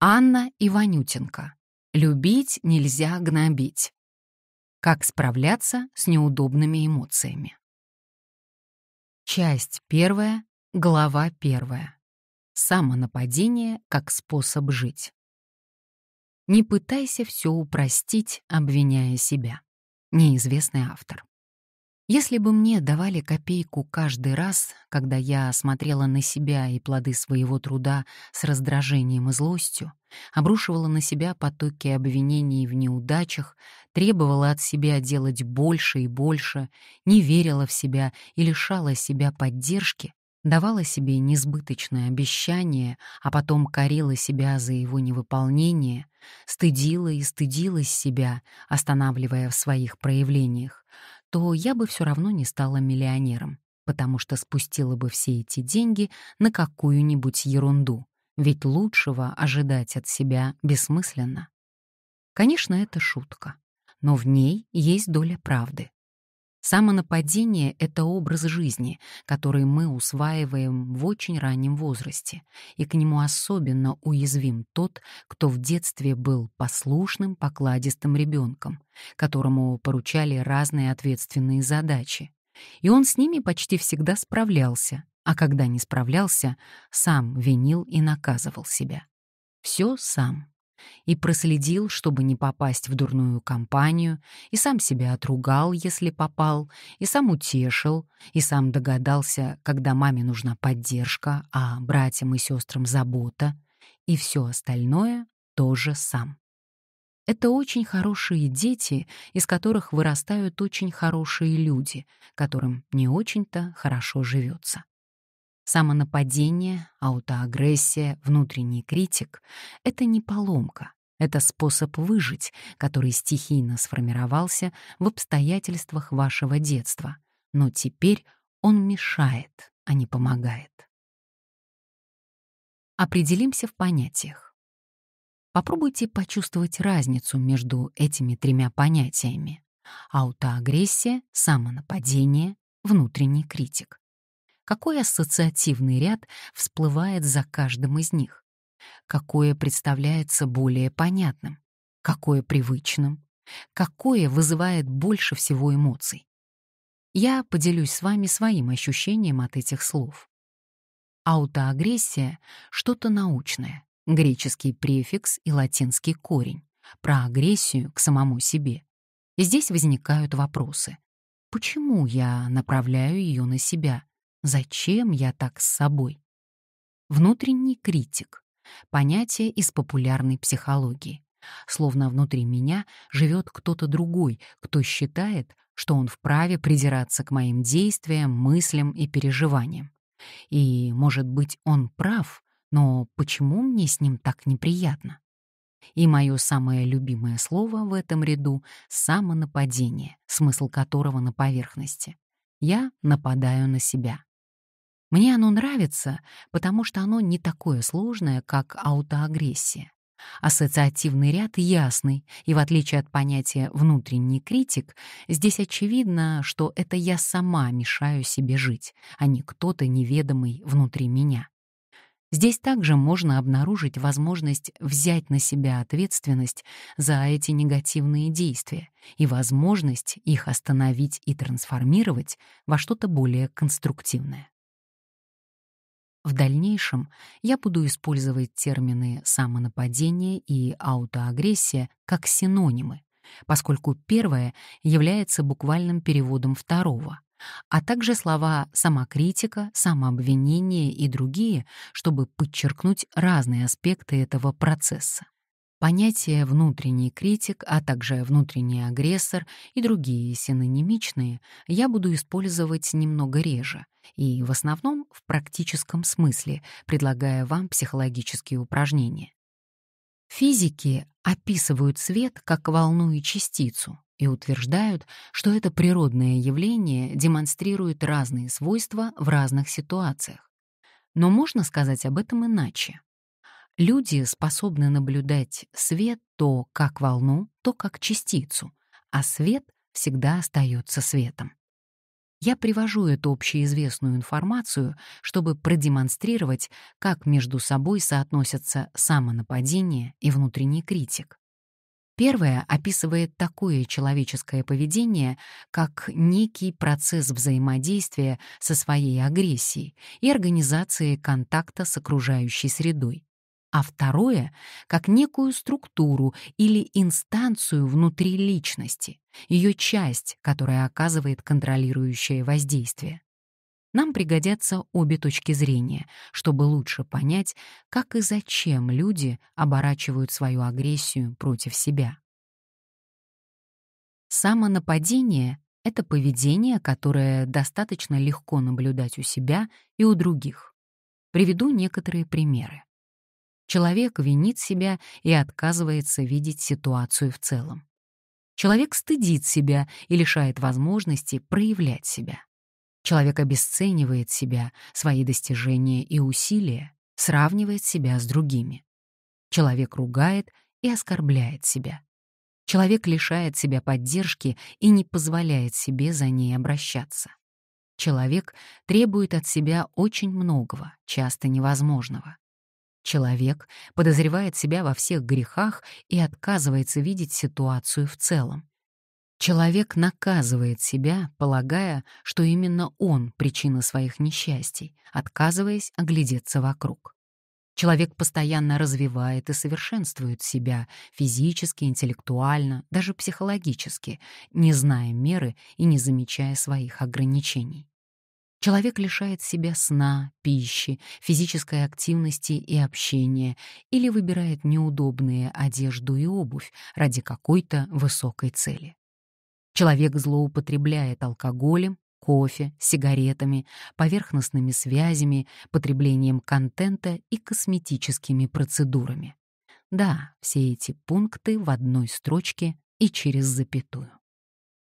Анна Иванютенко. Любить нельзя гнобить. Как справляться с неудобными эмоциями. Часть первая, глава первая. Самонападение как способ жить. Не пытайся все упростить, обвиняя себя. Неизвестный автор. Если бы мне давали копейку каждый раз, когда я смотрела на себя и плоды своего труда с раздражением и злостью, обрушивала на себя потоки обвинений в неудачах, требовала от себя делать больше и больше, не верила в себя и лишала себя поддержки, давала себе несбыточное обещание, а потом корила себя за его невыполнение, стыдила и стыдилась себя, останавливая в своих проявлениях, то я бы все равно не стала миллионером, потому что спустила бы все эти деньги на какую-нибудь ерунду, ведь лучшего ожидать от себя бессмысленно. Конечно, это шутка, но в ней есть доля правды. Самонападение — это образ жизни, который мы усваиваем в очень раннем возрасте, и к нему особенно уязвим тот, кто в детстве был послушным, покладистым ребенком, которому поручали разные ответственные задачи. И он с ними почти всегда справлялся, а когда не справлялся, сам винил и наказывал себя. Все сам и проследил, чтобы не попасть в дурную компанию, и сам себя отругал, если попал, и сам утешил, и сам догадался, когда маме нужна поддержка, а братьям и сестрам забота, и все остальное тоже сам. Это очень хорошие дети, из которых вырастают очень хорошие люди, которым не очень-то хорошо живется. Самонападение, аутоагрессия, внутренний критик — это не поломка, это способ выжить, который стихийно сформировался в обстоятельствах вашего детства, но теперь он мешает, а не помогает. Определимся в понятиях. Попробуйте почувствовать разницу между этими тремя понятиями — аутоагрессия, самонападение, внутренний критик. Какой ассоциативный ряд всплывает за каждым из них? Какое представляется более понятным? Какое привычным? Какое вызывает больше всего эмоций? Я поделюсь с вами своим ощущением от этих слов. Аутоагрессия — что-то научное, греческий префикс и латинский корень, про агрессию к самому себе. Здесь возникают вопросы. Почему я направляю ее на себя? Зачем я так с собой? Внутренний критик — понятие из популярной психологии. Словно внутри меня живет кто-то другой, кто считает, что он вправе придираться к моим действиям, мыслям и переживаниям. И, может быть, он прав, но почему мне с ним так неприятно? И мое самое любимое слово в этом ряду — самонападение, смысл которого на поверхности. Я нападаю на себя. Мне оно нравится, потому что оно не такое сложное, как аутоагрессия. Ассоциативный ряд ясный, и в отличие от понятия «внутренний критик», здесь очевидно, что это я сама мешаю себе жить, а не кто-то неведомый внутри меня. Здесь также можно обнаружить возможность взять на себя ответственность за эти негативные действия и возможность их остановить и трансформировать во что-то более конструктивное. В дальнейшем я буду использовать термины «самонападение» и «аутоагрессия» как синонимы, поскольку первое является буквальным переводом второго, а также слова «самокритика», «самообвинение» и другие, чтобы подчеркнуть разные аспекты этого процесса. Понятия «внутренний критик», а также «внутренний агрессор» и другие синонимичные я буду использовать немного реже и в основном в практическом смысле, предлагая вам психологические упражнения. Физики описывают свет как волну и частицу и утверждают, что это природное явление демонстрирует разные свойства в разных ситуациях. Но можно сказать об этом иначе. Люди способны наблюдать свет то как волну, то как частицу, а свет всегда остается светом. Я привожу эту общеизвестную информацию, чтобы продемонстрировать, как между собой соотносятся самонападение и внутренний критик. Первое описывает такое человеческое поведение, как некий процесс взаимодействия со своей агрессией и организации контакта с окружающей средой а второе — как некую структуру или инстанцию внутри личности, ее часть, которая оказывает контролирующее воздействие. Нам пригодятся обе точки зрения, чтобы лучше понять, как и зачем люди оборачивают свою агрессию против себя. Самонападение — это поведение, которое достаточно легко наблюдать у себя и у других. Приведу некоторые примеры. Человек винит себя и отказывается видеть ситуацию в целом. Человек стыдит себя и лишает возможности проявлять себя. Человек обесценивает себя, свои достижения и усилия, сравнивает себя с другими. Человек ругает и оскорбляет себя. Человек лишает себя поддержки и не позволяет себе за ней обращаться. Человек требует от себя очень многого, часто невозможного. Человек подозревает себя во всех грехах и отказывается видеть ситуацию в целом. Человек наказывает себя, полагая, что именно он причина своих несчастий, отказываясь оглядеться вокруг. Человек постоянно развивает и совершенствует себя физически, интеллектуально, даже психологически, не зная меры и не замечая своих ограничений. Человек лишает себя сна, пищи, физической активности и общения или выбирает неудобные одежду и обувь ради какой-то высокой цели. Человек злоупотребляет алкоголем, кофе, сигаретами, поверхностными связями, потреблением контента и косметическими процедурами. Да, все эти пункты в одной строчке и через запятую.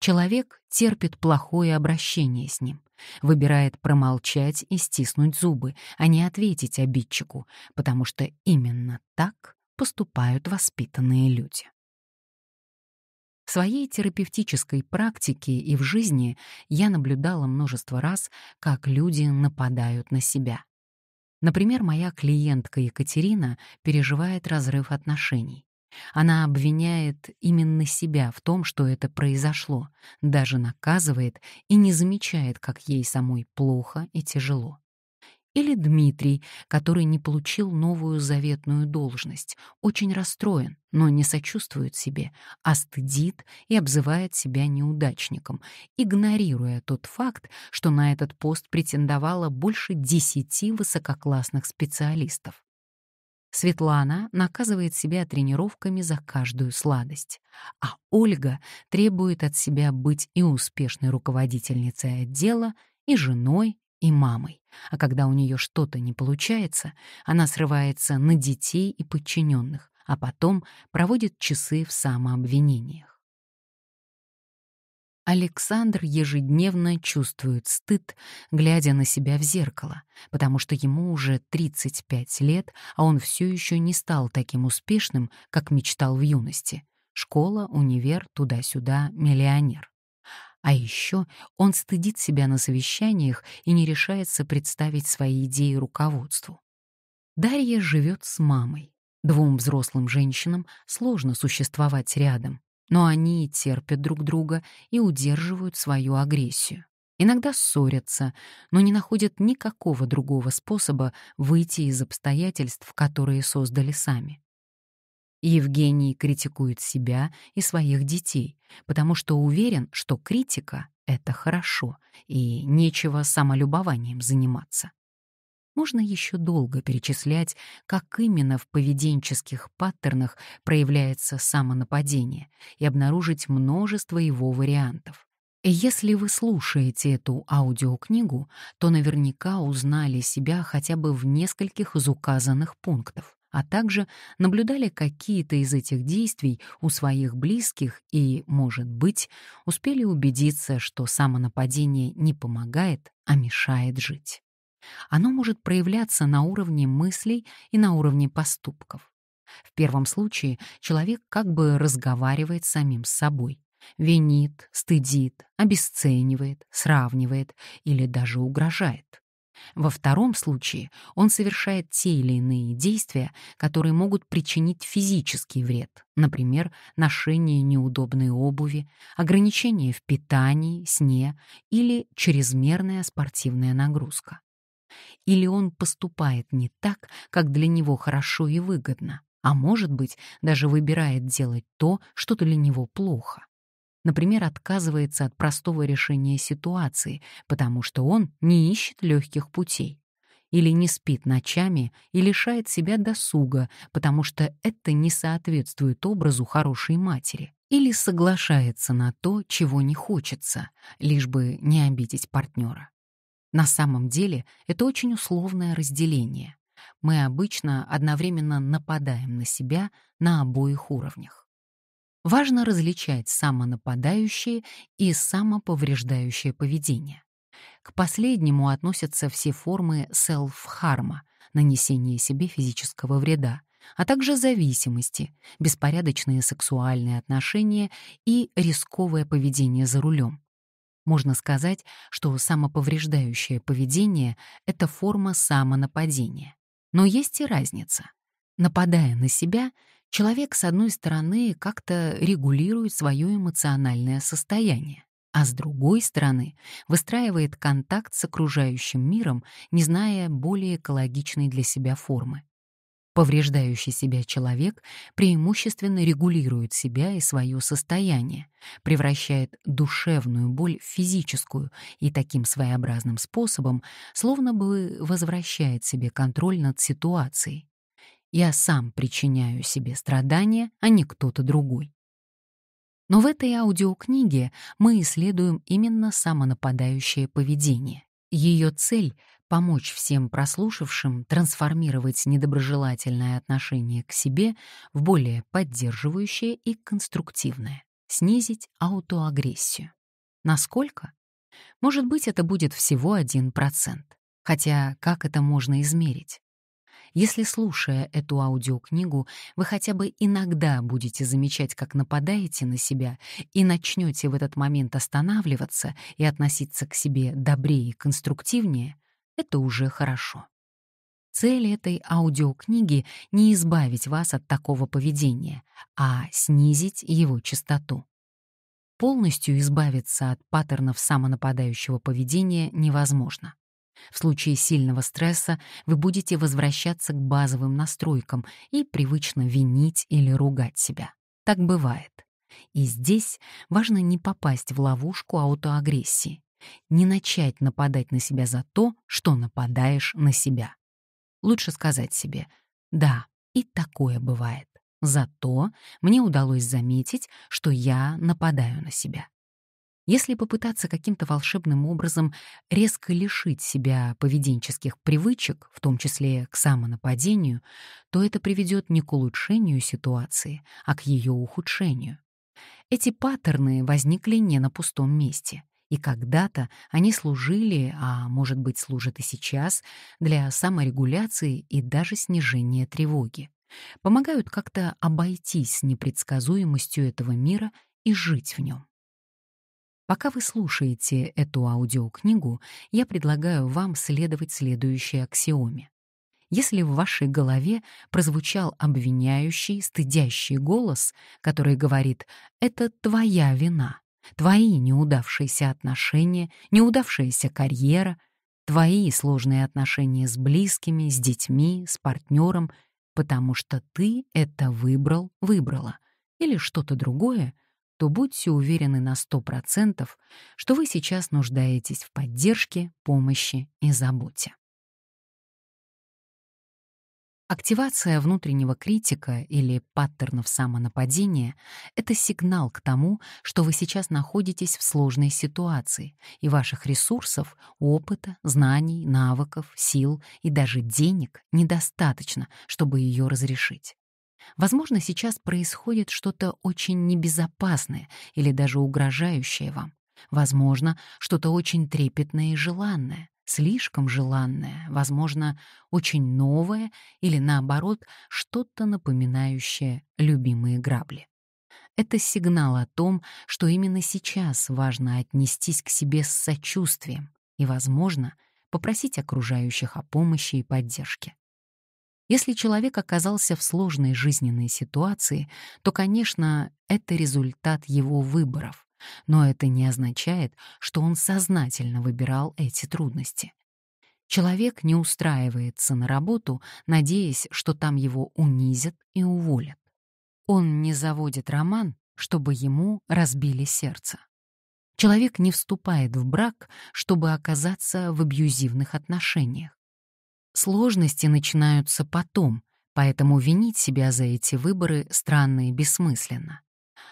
Человек терпит плохое обращение с ним. Выбирает промолчать и стиснуть зубы, а не ответить обидчику, потому что именно так поступают воспитанные люди. В своей терапевтической практике и в жизни я наблюдала множество раз, как люди нападают на себя. Например, моя клиентка Екатерина переживает разрыв отношений. Она обвиняет именно себя в том, что это произошло, даже наказывает и не замечает, как ей самой плохо и тяжело. Или Дмитрий, который не получил новую заветную должность, очень расстроен, но не сочувствует себе, а стыдит и обзывает себя неудачником, игнорируя тот факт, что на этот пост претендовало больше десяти высококлассных специалистов. Светлана наказывает себя тренировками за каждую сладость, а Ольга требует от себя быть и успешной руководительницей отдела, и женой, и мамой. А когда у нее что-то не получается, она срывается на детей и подчиненных, а потом проводит часы в самообвинениях. Александр ежедневно чувствует стыд, глядя на себя в зеркало, потому что ему уже 35 лет, а он все еще не стал таким успешным, как мечтал в юности. Школа, универ, туда-сюда, миллионер. А еще он стыдит себя на совещаниях и не решается представить свои идеи руководству. Дарья живет с мамой. Двум взрослым женщинам сложно существовать рядом. Но они терпят друг друга и удерживают свою агрессию. Иногда ссорятся, но не находят никакого другого способа выйти из обстоятельств, которые создали сами. Евгений критикует себя и своих детей, потому что уверен, что критика — это хорошо, и нечего самолюбованием заниматься. Можно еще долго перечислять, как именно в поведенческих паттернах проявляется самонападение и обнаружить множество его вариантов. Если вы слушаете эту аудиокнигу, то наверняка узнали себя хотя бы в нескольких из указанных пунктов, а также наблюдали какие-то из этих действий у своих близких и, может быть, успели убедиться, что самонападение не помогает, а мешает жить. Оно может проявляться на уровне мыслей и на уровне поступков. В первом случае человек как бы разговаривает с самим с собой, винит, стыдит, обесценивает, сравнивает или даже угрожает. Во втором случае он совершает те или иные действия, которые могут причинить физический вред, например, ношение неудобной обуви, ограничение в питании, сне или чрезмерная спортивная нагрузка или он поступает не так, как для него хорошо и выгодно, а может быть, даже выбирает делать то, что для него плохо. Например, отказывается от простого решения ситуации, потому что он не ищет легких путей. Или не спит ночами и лишает себя досуга, потому что это не соответствует образу хорошей матери или соглашается на то, чего не хочется, лишь бы не обидеть партнера. На самом деле это очень условное разделение. Мы обычно одновременно нападаем на себя на обоих уровнях. Важно различать самонападающие и самоповреждающее поведение. К последнему относятся все формы селф-харма, нанесения себе физического вреда, а также зависимости, беспорядочные сексуальные отношения и рисковое поведение за рулем. Можно сказать, что самоповреждающее поведение — это форма самонападения. Но есть и разница. Нападая на себя, человек, с одной стороны, как-то регулирует свое эмоциональное состояние, а с другой стороны, выстраивает контакт с окружающим миром, не зная более экологичной для себя формы. Повреждающий себя человек преимущественно регулирует себя и свое состояние, превращает душевную боль в физическую и таким своеобразным способом словно бы возвращает себе контроль над ситуацией. Я сам причиняю себе страдания, а не кто-то другой. Но в этой аудиокниге мы исследуем именно самонападающее поведение. Ее цель — помочь всем прослушавшим трансформировать недоброжелательное отношение к себе в более поддерживающее и конструктивное, снизить аутоагрессию. Насколько? Может быть, это будет всего 1%. Хотя как это можно измерить? Если, слушая эту аудиокнигу, вы хотя бы иногда будете замечать, как нападаете на себя, и начнете в этот момент останавливаться и относиться к себе добрее и конструктивнее, это уже хорошо. Цель этой аудиокниги — не избавить вас от такого поведения, а снизить его частоту. Полностью избавиться от паттернов самонападающего поведения невозможно. В случае сильного стресса вы будете возвращаться к базовым настройкам и привычно винить или ругать себя. Так бывает. И здесь важно не попасть в ловушку аутоагрессии. Не начать нападать на себя за то, что нападаешь на себя. Лучше сказать себе «Да, и такое бывает». Зато мне удалось заметить, что я нападаю на себя. Если попытаться каким-то волшебным образом резко лишить себя поведенческих привычек, в том числе к самонападению, то это приведет не к улучшению ситуации, а к ее ухудшению. Эти паттерны возникли не на пустом месте и когда-то они служили, а может быть служат и сейчас, для саморегуляции и даже снижения тревоги. Помогают как-то обойтись с непредсказуемостью этого мира и жить в нем. Пока вы слушаете эту аудиокнигу, я предлагаю вам следовать следующей аксиоме. Если в вашей голове прозвучал обвиняющий, стыдящий голос, который говорит «это твоя вина», твои неудавшиеся отношения, неудавшаяся карьера, твои сложные отношения с близкими, с детьми, с партнером, потому что ты это выбрал, выбрала, или что-то другое, то будьте уверены на 100%, что вы сейчас нуждаетесь в поддержке, помощи и заботе. Активация внутреннего критика или паттернов самонападения — это сигнал к тому, что вы сейчас находитесь в сложной ситуации, и ваших ресурсов, опыта, знаний, навыков, сил и даже денег недостаточно, чтобы ее разрешить. Возможно, сейчас происходит что-то очень небезопасное или даже угрожающее вам. Возможно, что-то очень трепетное и желанное слишком желанное, возможно, очень новое или, наоборот, что-то напоминающее любимые грабли. Это сигнал о том, что именно сейчас важно отнестись к себе с сочувствием и, возможно, попросить окружающих о помощи и поддержке. Если человек оказался в сложной жизненной ситуации, то, конечно, это результат его выборов. Но это не означает, что он сознательно выбирал эти трудности. Человек не устраивается на работу, надеясь, что там его унизят и уволят. Он не заводит роман, чтобы ему разбили сердце. Человек не вступает в брак, чтобы оказаться в абьюзивных отношениях. Сложности начинаются потом, поэтому винить себя за эти выборы странно и бессмысленно.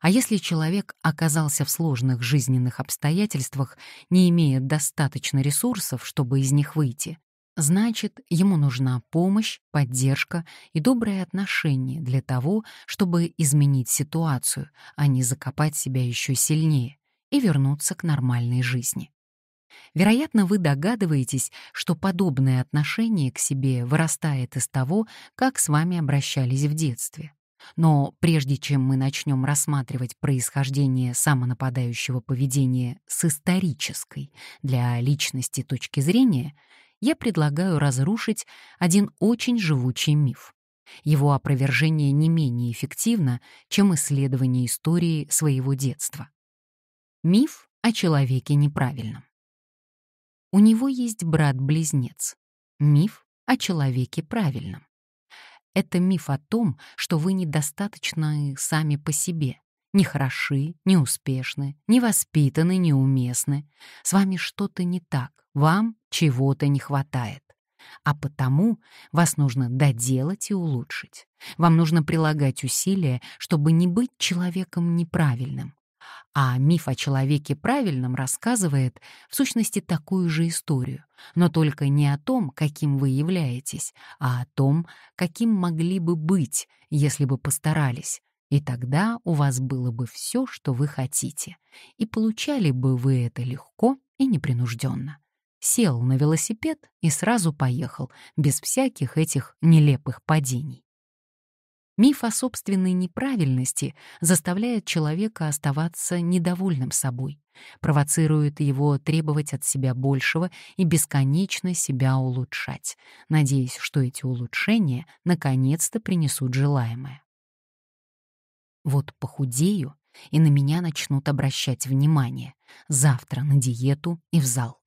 А если человек оказался в сложных жизненных обстоятельствах, не имея достаточно ресурсов, чтобы из них выйти, значит, ему нужна помощь, поддержка и доброе отношение для того, чтобы изменить ситуацию, а не закопать себя еще сильнее и вернуться к нормальной жизни. Вероятно, вы догадываетесь, что подобное отношение к себе вырастает из того, как с вами обращались в детстве. Но прежде чем мы начнем рассматривать происхождение самонападающего поведения с исторической для личности точки зрения, я предлагаю разрушить один очень живучий миф. Его опровержение не менее эффективно, чем исследование истории своего детства. Миф о человеке неправильном. У него есть брат-близнец. Миф о человеке правильном. Это миф о том, что вы недостаточно сами по себе, не хороши, не успешны, не воспитаны, не С вами что-то не так, вам чего-то не хватает. А потому вас нужно доделать и улучшить. Вам нужно прилагать усилия, чтобы не быть человеком неправильным, а миф о человеке правильном рассказывает, в сущности, такую же историю, но только не о том, каким вы являетесь, а о том, каким могли бы быть, если бы постарались. И тогда у вас было бы все, что вы хотите, и получали бы вы это легко и непринужденно. Сел на велосипед и сразу поехал, без всяких этих нелепых падений. Миф о собственной неправильности заставляет человека оставаться недовольным собой, провоцирует его требовать от себя большего и бесконечно себя улучшать, надеясь, что эти улучшения наконец-то принесут желаемое. Вот похудею, и на меня начнут обращать внимание. Завтра на диету и в зал.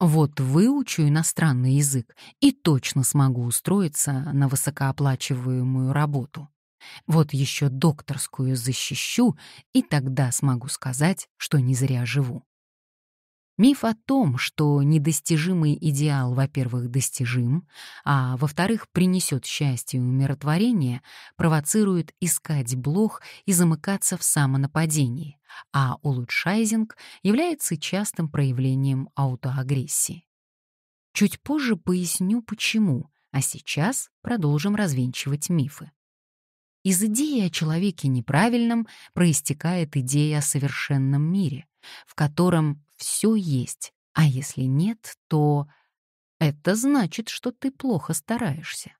Вот выучу иностранный язык и точно смогу устроиться на высокооплачиваемую работу. Вот еще докторскую защищу, и тогда смогу сказать, что не зря живу. Миф о том, что недостижимый идеал, во-первых, достижим, а во-вторых, принесет счастье и умиротворение, провоцирует искать блох и замыкаться в самонападении, а улучшайзинг является частым проявлением аутоагрессии. Чуть позже поясню, почему, а сейчас продолжим развенчивать мифы. Из идеи о человеке неправильном проистекает идея о совершенном мире, в котором все есть, а если нет, то это значит, что ты плохо стараешься.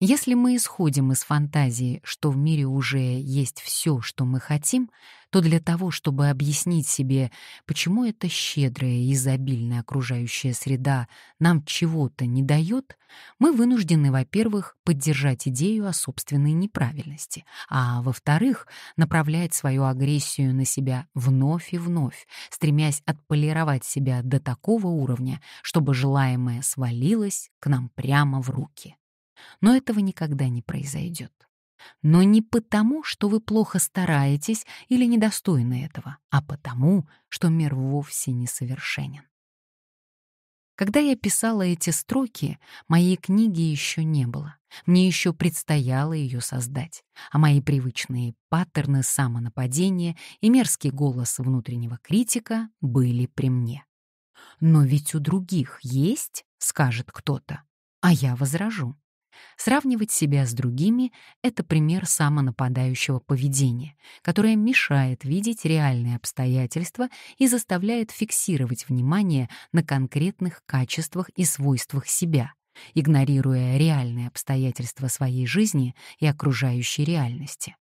Если мы исходим из фантазии, что в мире уже есть все, что мы хотим, то для того, чтобы объяснить себе, почему эта щедрая и изобильная окружающая среда нам чего-то не дает, мы вынуждены, во-первых, поддержать идею о собственной неправильности, а во-вторых, направлять свою агрессию на себя вновь и вновь, стремясь отполировать себя до такого уровня, чтобы желаемое свалилось к нам прямо в руки. Но этого никогда не произойдет. Но не потому, что вы плохо стараетесь или недостойны этого, а потому, что мир вовсе не совершенен. Когда я писала эти строки, моей книги еще не было. Мне еще предстояло ее создать, а мои привычные паттерны самонападения и мерзкий голос внутреннего критика были при мне. «Но ведь у других есть», — скажет кто-то, а я возражу. Сравнивать себя с другими — это пример самонападающего поведения, которое мешает видеть реальные обстоятельства и заставляет фиксировать внимание на конкретных качествах и свойствах себя, игнорируя реальные обстоятельства своей жизни и окружающей реальности.